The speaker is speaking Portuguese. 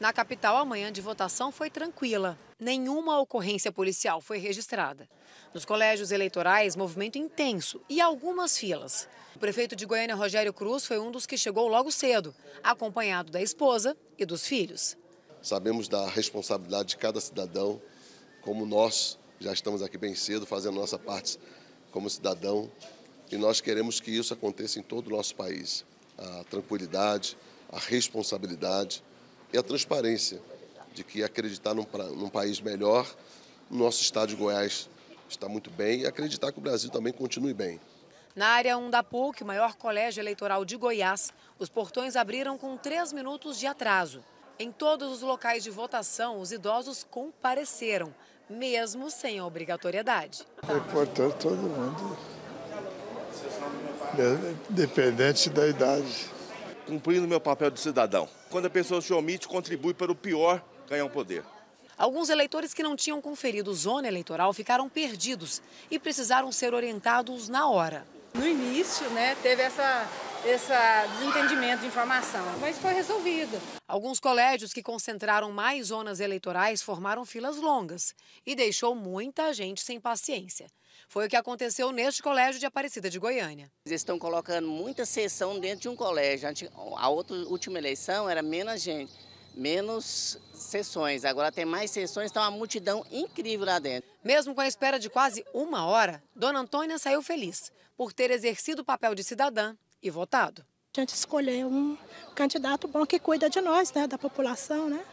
Na capital, a manhã de votação foi tranquila. Nenhuma ocorrência policial foi registrada. Nos colégios eleitorais, movimento intenso e algumas filas. O prefeito de Goiânia, Rogério Cruz, foi um dos que chegou logo cedo, acompanhado da esposa e dos filhos. Sabemos da responsabilidade de cada cidadão, como nós já estamos aqui bem cedo fazendo nossa parte como cidadão. E nós queremos que isso aconteça em todo o nosso país. A tranquilidade, a responsabilidade e é a transparência de que acreditar num, num país melhor, nosso estado de Goiás está muito bem e acreditar que o Brasil também continue bem. Na área 1 da PUC, o maior colégio eleitoral de Goiás, os portões abriram com três minutos de atraso. Em todos os locais de votação, os idosos compareceram, mesmo sem obrigatoriedade. É importante todo mundo, independente da idade cumprindo meu papel de cidadão. Quando a pessoa se omite, contribui para o pior ganhar o poder. Alguns eleitores que não tinham conferido zona eleitoral ficaram perdidos e precisaram ser orientados na hora. No início, né, teve essa esse desentendimento de informação. Mas foi resolvido. Alguns colégios que concentraram mais zonas eleitorais formaram filas longas e deixou muita gente sem paciência. Foi o que aconteceu neste colégio de Aparecida de Goiânia. Eles estão colocando muita sessão dentro de um colégio. A outra última eleição era menos gente, menos sessões. Agora tem mais sessões, então uma multidão incrível lá dentro. Mesmo com a espera de quase uma hora, Dona Antônia saiu feliz por ter exercido o papel de cidadã e votado. A gente escolher um candidato bom que cuida de nós, né, da população, né?